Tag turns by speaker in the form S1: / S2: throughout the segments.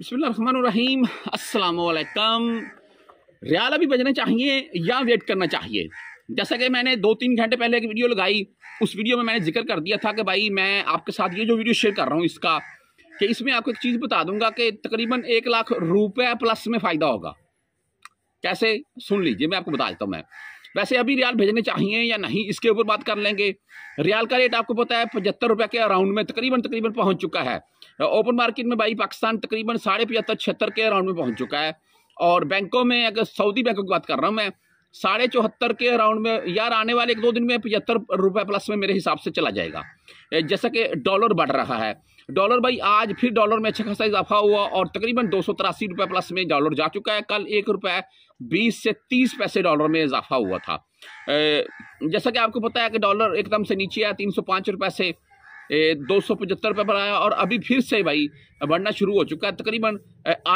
S1: बसमीम अल्लाम रियाला भी बजना चाहिए या वेट करना चाहिए जैसा कि मैंने दो तीन घंटे पहले एक वीडियो लगाई उस वीडियो में मैंने जिक्र कर दिया था कि भाई मैं आपके साथ ये जो वीडियो शेयर कर रहा हूँ इसका कि इसमें आपको एक चीज़ बता दूंगा कि तकरीबन एक लाख रुपए प्लस में फ़ायदा होगा कैसे सुन लीजिए मैं आपको बता देता हूँ मैं वैसे अभी रियाल भेजने चाहिए या नहीं इसके ऊपर बात कर लेंगे रियाल का रेट आपको पता है पचहत्तर रुपये के अराउंड में तकरीबन तकरीबन पहुंच चुका है ओपन मार्केट में भाई पाकिस्तान तकरीबन साढ़े पचहत्तर छिहत्तर के अराउंड में पहुंच चुका है और बैंकों में अगर सऊदी बैंकों की बात कर रहा हूँ मैं साढ़े चौहत्तर के अराउंड में यार आने वाले एक दो दिन में पचहत्तर रुपये प्लस में मेरे हिसाब से चला जाएगा जैसा कि डॉलर बढ़ रहा है डॉलर भाई आज फिर डॉलर में अच्छा खासा इजाफा हुआ और तकरीबन दो सौ तिरासी रुपये प्लस में डॉलर जा चुका है कल एक रुपये बीस से तीस पैसे डॉलर में इजाफा हुआ था जैसा कि आपको पता है कि डॉलर एकदम से नीचे आया तीन सौ पाँच रुपये से दो सौ पचहत्तर रुपये पर आया और अभी फिर से भाई बढ़ना शुरू हो चुका है तकरीबन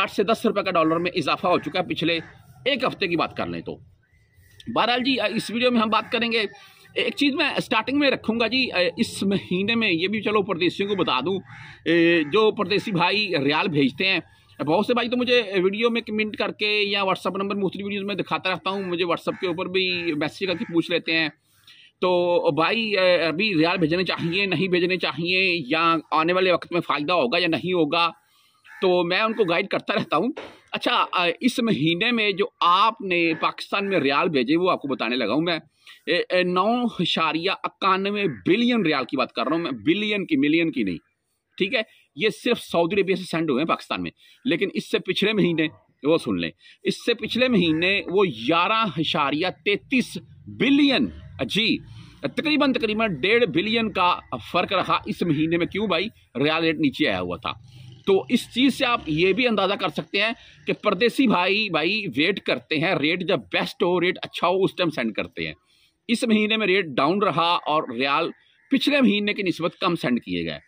S1: आठ से दस रुपये का डॉलर में इजाफा हो चुका है पिछले एक हफ्ते की बात कर लें तो बहरहाल जी इस वीडियो में हम बात करेंगे एक चीज़ मैं स्टार्टिंग में रखूँगा जी इस महीने में ये भी चलो परदेशियों को बता दूँ जो परदेसी भाई रियाल भेजते हैं बहुत से भाई तो मुझे वीडियो में कमेंट करके या व्हाट्सअप नंबर मुख्तु वीडियोज़ में दिखाता रहता हूँ मुझे व्हाट्सअप के ऊपर भी मैसेज करके पूछ लेते हैं तो भाई अभी रियाल भेजने चाहिए नहीं भेजने चाहिए या आने वाले वक्त में फ़ायदा होगा या नहीं होगा तो मैं उनको गाइड करता रहता हूँ अच्छा इस महीने में जो आपने पाकिस्तान में रियाल भेजे वो आपको बताने लगा हूँ मैं नौ हशारिया इक्यानवे बिलियन रियाल की बात कर रहा हूँ मैं बिलियन की मिलियन की नहीं ठीक है ये सिर्फ सऊदी अरेबिया से सेंड हुए हैं पाकिस्तान में लेकिन इससे पिछले महीने वो सुन लें इससे पिछले महीने वो ग्यारह हशारिया तैतीस बिलियन जी तकरीबन तकरीबन डेढ़ बिलियन का फर्क रहा इस महीने में क्यों भाई रियाल रेट नीचे आया हुआ था तो इस चीज़ से आप ये भी अंदाज़ा कर सकते हैं कि परदेसी भाई भाई वेट करते हैं रेट जब बेस्ट हो रेट अच्छा हो उस टाइम सेंड करते हैं इस महीने में रेट डाउन रहा और रियाल पिछले महीने की नस्बत कम सेंड किए गए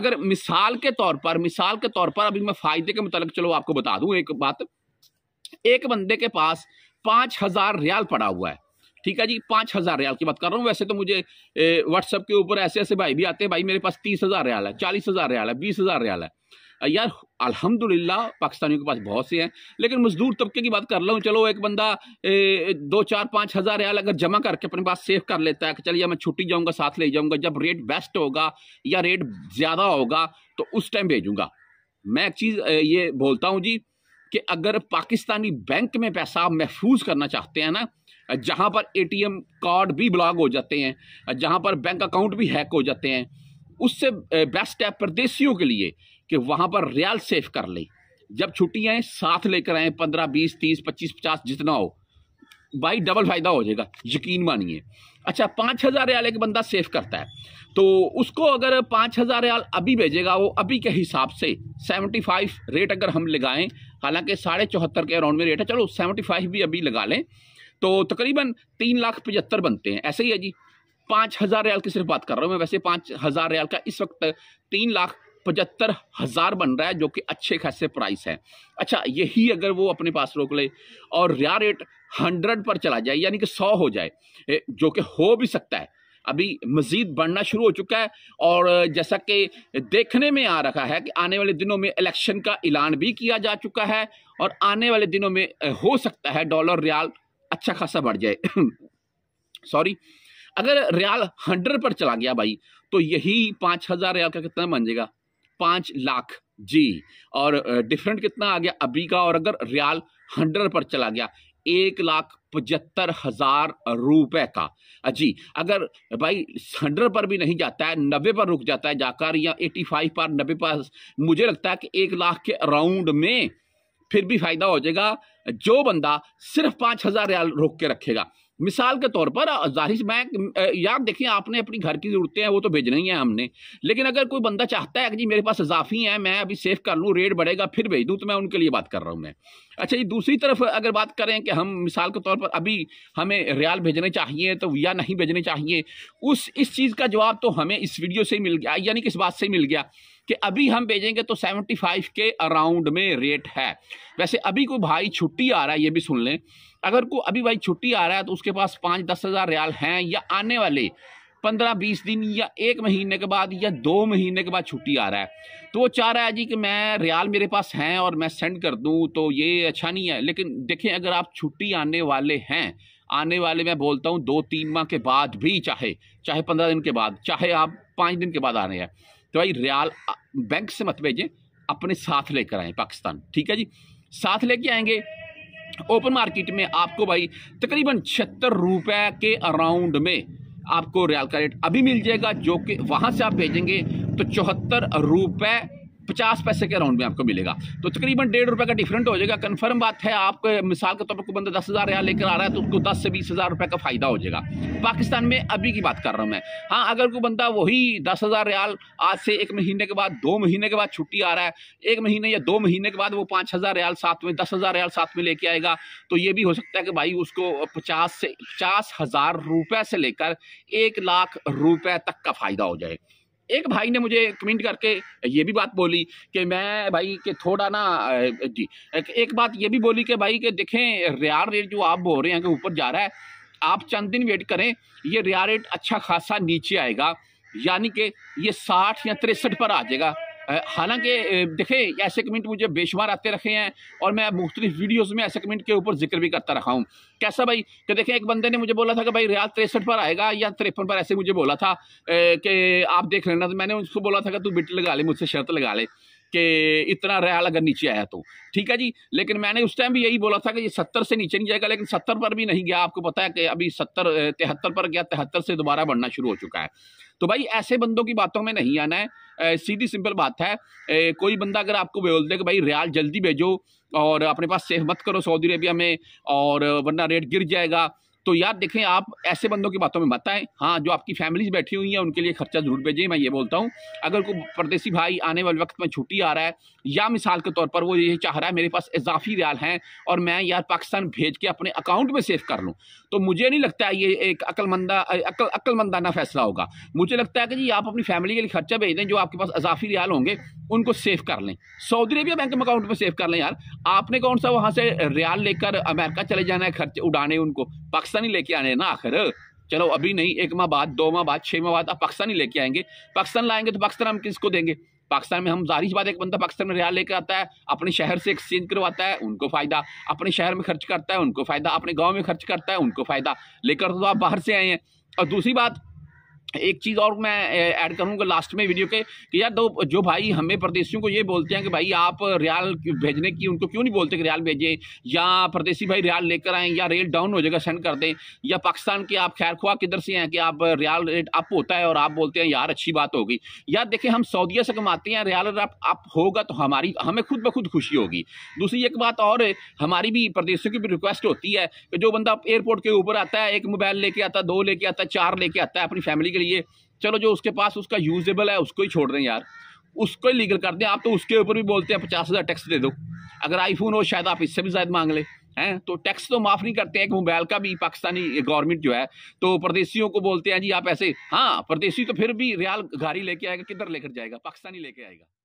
S1: अगर मिसाल के तौर पर मिसाल के तौर पर अभी मैं फ़ायदे के मतलब चलो आपको बता दूँ एक बात एक बंदे के पास पाँच हज़ार रियाल पड़ा हुआ है ठीक है जी पाँच हज़ार रियाल की बात कर रहा हूँ वैसे तो मुझे व्हाट्सअप के ऊपर ऐसे ऐसे भाई भी आते हैं भाई मेरे पास तीस हज़ार रियाल है चालीस हज़ार रियाल है बीस हज़ार रियाल है यार अल्हम्दुलिल्लाह पाकिस्तानियों के पास बहुत से हैं लेकिन मजदूर तबके की बात कर रहा हूँ चलो एक बंदा ए, दो चार पाँच हज़ार रियाल अगर जमा करके अपने पास सेव कर लेता है कि चलिए मैं छुट्टी जाऊँगा साथ ले जाऊँगा जब रेट बेस्ट होगा या रेट ज़्यादा होगा तो उस टाइम भेजूँगा मैं एक चीज़ ये बोलता हूँ जी कि अगर पाकिस्तानी बैंक में पैसा आप महफूज करना चाहते हैं ना जहाँ पर एटीएम कार्ड भी ब्लॉक हो जाते हैं जहाँ पर बैंक अकाउंट भी हैक हो जाते हैं उससे बेस्ट है परदेशियों के लिए कि वहाँ पर रियाल सेफ कर ले जब छुट्टी आए साथ लेकर आए पंद्रह बीस तीस पच्चीस पचास जितना हो भाई डबल फायदा हो जाएगा यकीन मानिए अच्छा पाँच हज़ार रियाल एक बंदा सेफ करता है तो उसको अगर पाँच हज़ार रियाल अभी भेजेगा वो अभी के हिसाब से सेवेंटी फाइव रेट अगर हम लगाएं हालांकि साढ़े चौहत्तर के अराउंड में रेट है चलो सेवेंटी फाइव भी अभी लगा लें तो तकरीबन तीन लाख पचहत्तर बनते हैं ऐसे ही है जी पाँच हज़ार रियाल की सिर्फ बात कर रहा हूँ मैं वैसे पाँच हज़ार रियाल का इस वक्त तीन लाख पचहत्तर हज़ार बन रहा है जो कि अच्छे खासे प्राइस है अच्छा यही अगर वो अपने पास रोक ले और रिया रेट हंड्रेड पर चला जाए यानी कि सौ हो जाए जो कि हो भी सकता है अभी मज़ीद बढ़ना शुरू हो चुका है और जैसा कि देखने में आ रखा है कि आने वाले दिनों में इलेक्शन का ऐलान भी किया जा चुका है और आने वाले दिनों में हो सकता है डॉलर रियाल अच्छा खासा बढ़ जाए सॉरी अगर रियाल हंड्रेड पर चला गया भाई तो यही पाँच हज़ार रियाल का कितना बन जाएगा पाँच लाख जी और डिफरेंट कितना आ गया अभी का और अगर रियाल हंड्रेड पर चला गया एक लाख पचहत्तर हजार रुपए का जी अगर भाई हंड्रेड पर भी नहीं जाता है नब्बे पर रुक जाता है जाकर या एटी फाइव पर नब्बे पर मुझे लगता है कि एक लाख के अराउंड में फिर भी फायदा हो जाएगा जो बंदा सिर्फ पांच हजार रियाल रोक के रखेगा मिसाल के तौर पर जाहिर मैं यार देखिए आपने अपनी घर की ज़रूरतें हैं वो तो भेजना ही हैं हमने लेकिन अगर कोई बंदा चाहता है कि जी मेरे पास इजाफी हैं मैं अभी सेव कर लूँ रेट बढ़ेगा फिर भेज दूँ तो मैं उनके लिए बात कर रहा हूँ मैं अच्छा ये दूसरी तरफ अगर बात करें कि हम मिसाल के तौर पर अभी हमें रियाल भेजने चाहिए तो या नहीं भेजने चाहिए उस इस चीज़ का जवाब तो हमें इस वीडियो से ही मिल गया यानी कि इस बात से मिल गया कि अभी हम भेजेंगे तो 75 के अराउंड में रेट है वैसे अभी कोई भाई छुट्टी आ रहा है ये भी सुन लें अगर कोई अभी भाई छुट्टी आ रहा है तो उसके पास पाँच दस हज़ार रियाल हैं या आने वाले पंद्रह बीस दिन या एक महीने के बाद या दो महीने के बाद छुट्टी आ रहा है तो वो चाह रहा है जी कि मैं रियाल मेरे पास हैं और मैं सेंड कर दूँ तो ये अच्छा नहीं है लेकिन देखें अगर आप छुट्टी आने वाले हैं आने वाले मैं बोलता हूँ दो तीन माह के बाद भी चाहे चाहे पंद्रह दिन के बाद चाहे आप पाँच दिन के बाद आ रहे हैं तो भाई रियाल बैंक से मत भेजें अपने साथ लेकर आए पाकिस्तान ठीक है जी साथ लेके आएंगे ओपन मार्केट में आपको भाई तकरीबन छिहत्तर रुपए के अराउंड में आपको रियाल का रेट अभी मिल जाएगा जो कि वहां से आप भेजेंगे तो चौहत्तर रुपए पचास पैसे के अराउंड में आपको मिलेगा तो तकरीबन डेढ़ रुपए का डिफरेंट हो जाएगा कन्फर्म बात है आपको मिसाल के तौर पर कोई बंदा दस हज़ार यहाँ लेकर आ रहा है तो उसको दस से बीस हज़ार रुपये का फ़ायदा हो जाएगा पाकिस्तान में अभी की बात कर रहा हूँ मैं हाँ अगर कोई बंदा वही दस हज़ार रियाल आज से एक महीने के बाद दो महीने के बाद छुट्टी आ रहा है एक महीने या दो महीने के बाद वो पाँच हज़ार रियाल साथ में दस हज़ार रियाल साथ में लेके आएगा तो ये भी हो सकता है कि भाई उसको पचास से पचास हज़ार रुपये से लेकर एक लाख रुपये तक का फ़ायदा हो जाए एक भाई ने मुझे कमेंट करके ये भी बात बोली कि मैं भाई कि थोड़ा ना जी एक बात ये भी बोली कि भाई के देखें रियाल रेट जो आप बोल रहे हैं कि ऊपर जा रहा है आप चंद दिन वेट करें ये रियाल रेट अच्छा खासा नीचे आएगा यानी कि ये साठ या तिरसठ पर आ जाएगा हालांकि देखें ऐसे कमेंट मुझे बेशुमार आते रखे हैं और मैं मुख्तलिफ वीडियोस में ऐसे कमेंट के ऊपर जिक्र भी करता रखा हूँ कैसा भाई कि देखें एक बंदे ने मुझे बोला था कि भाई रियाल तिरसठ पर आएगा या तिरपन पर ऐसे मुझे बोला था कि आप देख लेना तो मैंने उसको बोला था कि तू बिट लगा ले मुझसे शर्त लगा ले कि इतना रियाल अगर नीचे आया तो ठीक है जी लेकिन मैंने उस टाइम भी यही बोला था कि ये सत्तर से नीचे नहीं जाएगा लेकिन सत्तर पर भी नहीं गया आपको पता है कि अभी सत्तर तिहत्तर पर गया तिहत्तर से दोबारा बढ़ना शुरू हो चुका है तो भाई ऐसे बंदों की बातों में नहीं आना है ए, सीधी सिंपल बात है ए, कोई बंदा अगर आपको बोल दे कि भाई रियाल जल्दी भेजो और अपने पास सेहमत करो सऊदी अरेबिया में और वरना रेट गिर जाएगा तो यार देखें आप ऐसे बंदों की बातों में बताएं हाँ जो आपकी फैमिलीज बैठी हुई हैं उनके लिए खर्चा ज़रूर भेजें मैं ये बोलता हूँ अगर कोई परदेसी भाई आने वाले वक्त में छुट्टी आ रहा है या मिसाल के तौर पर वो ये चाह रहा है मेरे पास इजाफी रियाल हैं और मैं यार पाकिस्तान भेज के अपने अकाउंट में सेव कर लूँ तो मुझे नहीं लगता ये एक अक्लमंदा अकल अक्लमंदाना फैसला होगा मुझे लगता है कि जी आप अपनी फैमिली के लिए खर्चा भेज दें जो आपके पास इजाफी रियाल होंगे उनको सेव कर लें सऊदी अरबिया बैंक में अकाउंट में सेव कर लें यार आपने कौन सा वहाँ से रियाल लेकर अमेरिका चले जाना है खर्चे उड़ाने उनको पाकिस्तान पाकिस्तानी लेके आने ना आखिर चलो अभी हाँ। नहीं एक माह बाद दो माह बाद छः माह बाद आप पाकिस्तानी लेके आएंगे पाकिस्तान लाएंगे तो पाकिस्तान हम किसको देंगे पाकिस्तान में हम जारी बात एक बंदा पाकिस्तान में रिहा लेकर आता है अपने शहर से एक्सचेंज करवाता है उनको फ़ायदा अपने शहर में खर्च करता है उनको फ़ायदा अपने गाँव में खर्च करता है उनको फ़ायदा लेकर तो आप बाहर से आए हैं और दूसरी बात एक चीज़ और मैं ऐड करूंगा लास्ट में वीडियो के कि यार दो जो भाई हमें प्रदेशियों को ये बोलते हैं कि भाई आप रियाल भेजने की उनको क्यों नहीं बोलते कि रियाल भेजें या प्रदेशी भाई रियाल लेकर आएँ या रेट डाउन हो जाएगा सेंड कर दें या पाकिस्तान के आप खैर खुआ किधर से हैं कि आप रियाल रेट अप होता है और आप बोलते हैं यार अच्छी बात होगी यार देखें हम सऊदिया से कमाते हैं रियाल अगर अप होगा तो हमारी हमें खुद ब खुद खुशी होगी दूसरी एक बात और हमारी भी प्रदेशियों की भी रिक्वेस्ट होती है कि जो बंदा एयरपोर्ट के ऊपर आता है एक मोबाइल लेके आता है दो लेके आता है चार लेके आता है अपनी फैमिली के करिए चलो जो उसके पास उसका यूजेबल है उसको ही छोड़ दें यार उसको ही लीगल कर दें आप तो उसके ऊपर भी बोलते हैं पचास हज़ार टैक्स दे दो अगर आईफोन हो शायद आप इससे भी ज़्यादा मांग लें हैं तो टैक्स तो माफ़ नहीं करते हैं कि मोबाइल का भी पाकिस्तानी गवर्नमेंट जो है तो परदेशियों को बोलते हैं जी आप ऐसे हाँ परदेशी तो फिर भी रियाल गाड़ी लेके आएगा किधर लेकर जाएगा पाकिस्तानी लेके आएगा